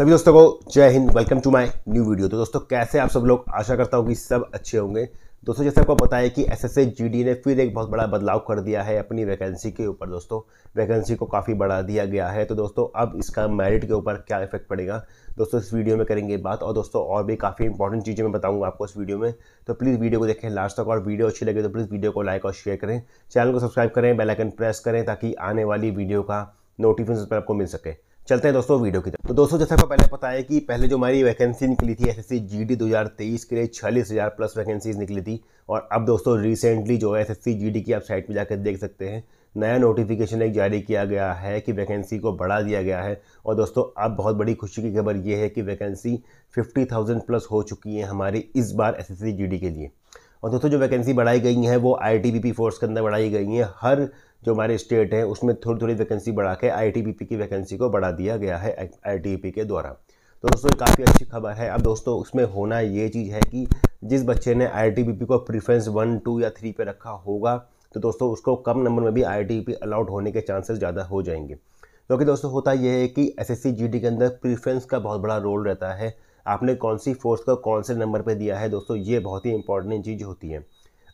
सभी दोस्तों को जय हिंद welcome to my new video तो दोस्तों कैसे आप सब लोग आशा करता हूँ कि सब अच्छे होंगे दोस्तों जैसे आपको पता है कि एस एस ने फिर एक बहुत बड़ा बदलाव कर दिया है अपनी वैकेंसी के ऊपर दोस्तों वैकेंसी को काफ़ी बढ़ा दिया गया है तो दोस्तों अब इसका मेरिट के ऊपर क्या इफेक्ट पड़ेगा दोस्तों इस वीडियो में करेंगे बात और दोस्तों और भी काफ़ी इंपॉर्टेंट चीज़ें मैं बताऊंगा आपको इस वीडियो में तो प्लीज़ वीडियो को देखें लास्ट तक और वीडियो अच्छी लगे तो प्लीज़ वीडियो को लाइक और शेयर करें चैनल को सब्सक्राइब करें बेलाइकन प्रेस करें ताकि आने वाली वीडियो का नोटिफिकेशन पर आपको मिल सके चलते हैं दोस्तों वीडियो की तरफ तो दोस्तों जैसे आपको पहले पता है कि पहले जो हमारी वैकेंसी निकली थी एसएससी जीडी 2023 के लिए छियालीस हज़ार प्लस वैकेंसीज निकली थी और अब दोस्तों रिसेंटली जो है एसएससी जीडी की आप साइट पर जाकर देख सकते हैं नया नोटिफिकेशन एक जारी किया गया है कि वैकेंसी को बढ़ा दिया गया है और दोस्तों अब बहुत बड़ी खुशी की खबर ये है कि वैकेंसी फिफ्टी प्लस हो चुकी है हमारी इस बार एस एस के लिए और दोस्तों जो वैकेंसी बढ़ाई गई हैं वो आई फोर्स के अंदर बढ़ाई गई हैं हर जो हमारे स्टेट है उसमें थोड़ी थोड़ी वैकेंसी बढ़ा के आई की वैकेंसी को बढ़ा दिया गया है आई के द्वारा तो दोस्तों काफ़ी अच्छी खबर है अब दोस्तों उसमें होना ये चीज़ है कि जिस बच्चे ने आई को प्रीफ्रेंस वन टू या थ्री पे रखा होगा तो दोस्तों उसको कम नंबर में भी आई अलाउड होने के चांसेस ज़्यादा हो जाएंगे क्योंकि तो दोस्तों होता यह है कि एस एस के अंदर प्रीफ्रेंस का बहुत बड़ा रोल रहता है आपने कौन सी फोर्स का कौन से नंबर पर दिया है दोस्तों ये बहुत ही इंपॉर्टेंट चीज़ होती है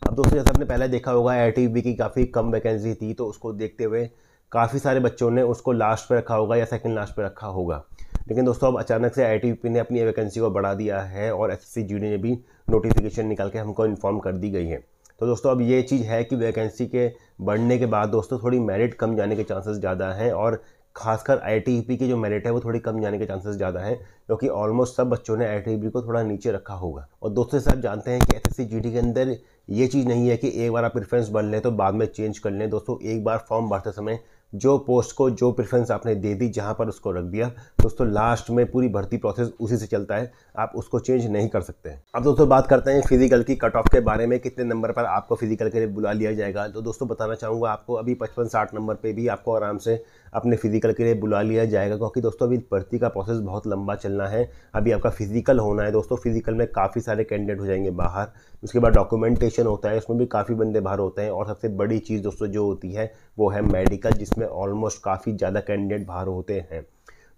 अब दोस्तों जैसे आपने पहले देखा होगा ए की काफ़ी कम वैकेंसी थी तो उसको देखते हुए काफ़ी सारे बच्चों ने उसको लास्ट पर रखा होगा या सेकेंड लास्ट पर रखा होगा लेकिन दोस्तों अब अचानक से आई ने अपनी वैकेंसी को बढ़ा दिया है और एस एस ने भी नोटिफिकेशन निकाल के हमको इन्फॉर्म कर दी गई है तो दोस्तों अब ये चीज़ है कि वैकेंसी के बढ़ने के बाद दोस्तों थोड़ी मेरिट कम जाने के चांसेस ज़्यादा हैं और खासकर आई e की जो मेरिट है वो थोड़ी कम जाने के चांसेस ज़्यादा हैं क्योंकि ऑलमोस्ट सब बच्चों ने आई e को थोड़ा नीचे रखा होगा और दोस्तों से आप जानते हैं कि एस एस के अंदर ये चीज़ नहीं है कि एक बार आप प्रेफरेंस बढ़ लें तो बाद में चेंज कर लें दोस्तों एक बार फॉर्म भरते समय जो पोस्ट को जो प्रेफरेंस आपने दे दी जहाँ पर उसको रख दिया दोस्तों लास्ट में पूरी भर्ती प्रोसेस उसी से चलता है आप उसको चेंज नहीं कर सकते हैं अब दोस्तों बात करते हैं फिजिकल की कट ऑफ के बारे में कितने नंबर पर आपको फिजिकल के लिए बुला लिया जाएगा तो दोस्तों बताना चाहूँगा आपको अभी पचपन साठ नंबर पर भी आपको आराम से अपने फिजिकल के लिए बुला लिया जाएगा क्योंकि दोस्तों अभी भर्ती का प्रोसेस बहुत लंबा चलना है अभी आपका फिजिकल होना है दोस्तों फिजिकल में काफ़ी सारे कैंडिडेट हो जाएंगे बाहर उसके बाद डॉक्यूमेंटेशन होता है उसमें भी काफ़ी बंदे बाहर होते हैं और सबसे बड़ी चीज़ दोस्तों जो होती है वो है मेडिकल जिस जिसमें ऑलमोस्ट काफ़ी ज़्यादा कैंडिडेट बाहर होते हैं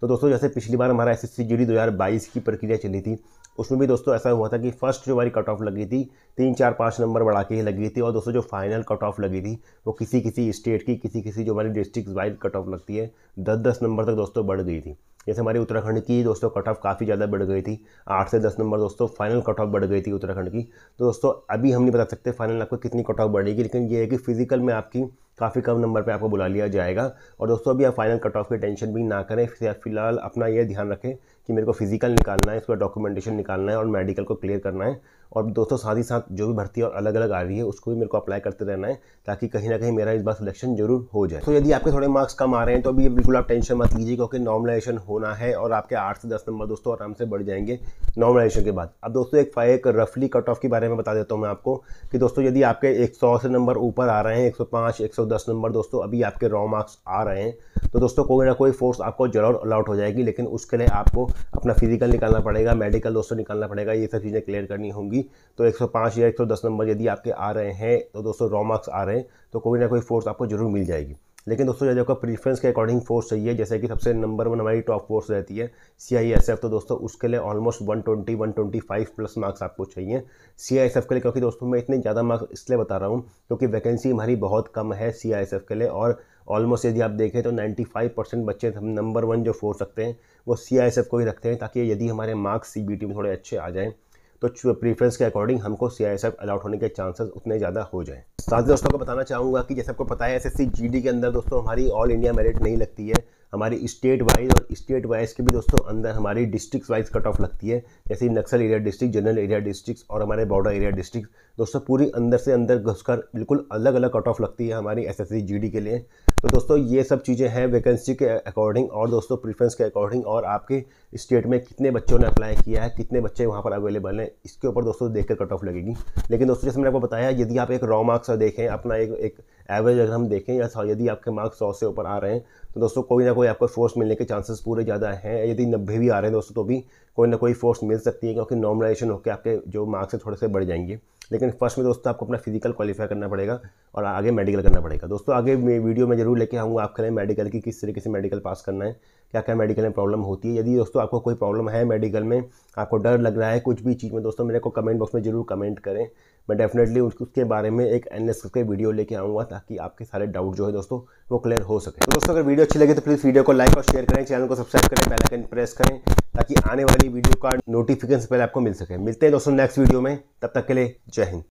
तो दोस्तों जैसे पिछली बार हमारा S S C G D दो हज़ार बाईस की प्रक्रिया चली थी उसमें भी दोस्तों ऐसा हुआ था कि फर्स्ट जो हमारी कट ऑफ लगी थी तीन चार पाँच नंबर बढ़ा के ही लगी थी और दोस्तों जो फाइनल कट ऑफ लगी थी वो किसी किसी स्टेट की किसी किसी जो हमारी डिस्ट्रिक्ट वाइज कट ऑफ लगती है दस दस नंबर तक दोस्तों बढ़ गई थी जैसे हमारी उत्तराखंड की दोस्तों कट ऑफ काफ़ी ज़्यादा बढ़ गई थी आठ से दस नंबर दोस्तों फाइनल कट ऑफ बढ़ गई थी उत्तराखंड की तो दोस्तों अभी हम नहीं बता सकते फाइनल आपको कितनी कट ऑफ बढ़ेगी लेकिन ये है कि फिजिकल में आपकी काफ़ी कम नंबर पे आपको बुला लिया जाएगा और दोस्तों अभी आप फाइनल कट ऑफ की टेंशन भी ना करें फिलहाल अपना यह ध्यान रखें कि मेरे को फिजिकल निकालना है उसका डॉक्यूमेंटेशन निकालना है और मेडिकल को क्लियर करना है और दोस्तों साथ ही साथ जो भी भर्ती और अलग अलग आ रही है उसको भी मेरे को अप्लाई करते रहना है ताकि कहीं ना कहीं मेरा इस बार सिलेक्शन जरूर हो जाए तो यदि आपके थोड़े मार्क्स कम आ रहे हैं तो अभी बिल्कुल आप टेंशन मत लीजिए क्योंकि नॉर्मलाइजेशन होना है और आपके आठ से दस नंबर दोस्तों आराम से बढ़ जाएंगे नॉर्मलाइजेशन के बाद अब दोस्तों एक एक रफली कट ऑफ के बारे में बता देता हूँ मैं आपको कि दोस्तों यदि आपके एक से नंबर ऊपर आ रहे हैं एक सौ नंबर दोस्तों अभी आपके रॉ मार्क्स आ रहे हैं तो दोस्तों कोई ना कोई फोर्स आपको जरूर अलाउट हो जाएगी लेकिन उसके लिए आपको अपना फिजिकल निकालना पड़ेगा मेडिकल दोस्तों निकालना पड़ेगा ये सब चीज़ें क्लियर करनी होंगी होगी तो 105 या 110 नंबर यदि आपके आ रहे हैं तो दोस्तों रॉ मार्क्स आ रहे हैं तो कोई ना कोई फोर्स आपको जरूर मिल जाएगी लेकिन दोस्तों यदि आपका प्रीफ्रेंस के अकॉर्डिंग फोर्स चाहिए जैसे कि सबसे नंबर वन हमारी टॉप फोर्स रहती है सी आई एस एफ तो दोस्तों उसके लिए almost twenty five plus marks आपको चाहिए सी आई एस एफ के लिए क्योंकि दोस्तों मैं इतने ज़्यादा मार्क्स इसलिए बता रहा हूँ क्योंकि वैकेंसी हमारी बहुत कम है सी आई एस एफ के लिए और ऑलमोस्ट यदि आप देखें तो 95 परसेंट बच्चे हम नंबर वन जो फोर्स रखते हैं वो सी आई एस एफ को ही रखते हैं ताकि यदि हमारे मार्क्स सी बी टी में थोड़े अच्छे आ जाएँ तो प्रीफ्रेंस के अकॉर्डिंग हमको सी आई एस एफ अलाउट होने के चांसेस उतने ज़्यादा हो जाएँ साथ ही दोस्तों को बताना चाहूँगा कि जैसे आपको पता है S S C G D के अंदर दोस्तों हमारी ऑल इंडिया मेरिट नहीं लगती है हमारी स्टेट वाइज और स्टेट वाइज के भी दोस्तों अंदर हमारी डिस्ट्रिक्ट वाइज कट ऑफ लगती है जैसे Naxal area district general area district और हमारे बॉर्डर एरिया डिस्ट्रिक्ट दोस्तों पूरी अंदर से अंदर घुसकर बिल्कुल अलग अलग कट ऑफ लगती है हमारी एस एस के लिए तो दोस्तों ये सब चीज़ें हैं वैकेंसी के अकॉर्डिंग और दोस्तों प्रीफ्रेंस के अकॉर्डिंग और आपके स्टेट में कितने बच्चों ने अप्लाई किया है कितने बच्चे वहाँ पर अवेलेबल हैं इसके ऊपर दोस्तों देख कर कट ऑफ लगेगी लेकिन दोस्तों जैसे मैंने आपको बताया यदि आप एक रॉ मार्क्स देखें अपना एक एक एवरेज अगर हम देखें या यदि आपके मार्क्स सौ से ऊपर आ रहे हैं तो दोस्तों कोई ना कोई आपको फोर्स मिलने के चांसेस पूरे ज़्यादा हैं यदि नब्बे भी आ रहे हैं दोस्तों तो भी कोई ना कोई फोर्स मिल सकती है क्योंकि नॉर्मलाइजेशन होकर आपके जो मार्क्स हैं थोड़े से बढ़ जाएंगे लेकिन फर्स्ट में दोस्तों आपको अपना फिजिकल क्वालिफाई करना पड़ेगा और आगे मेडिकल करना पड़ेगा दोस्तों आगे वीडियो में जरूर लेके आऊँगा आपके लिए मेडिकल की किस तरीके से मेडिकल पास करना है क्या क्या मेडिकल में प्रॉब्लम होती है यदि दोस्तों आपको कोई प्रॉब्लम है मेडिकल में आपको डर लग रहा है कुछ भी चीज़ में दोस्तों मेरे को कमेंट बॉक्स में जरूर कमेंट करें मैं डेफिनेटली उसके बारे में एक एन एस करके वीडियो लेके आऊँगा ताकि आपके सारे डाउट जो है दोस्तों वो क्लियर हो सके तो दोस्तों अगर वीडियो अच्छी लगे तो प्लीज़ वीडियो को लाइक और शेयर करें चैनल को सब्सक्राइब करें बेल प्रेस करें ताकि आने वाली वीडियो का नोटिफिकेशन पहले आपको मिल सके मिलते हैं दोस्तों नेक्स्ट वीडियो में तब तक के लिए जय हिंद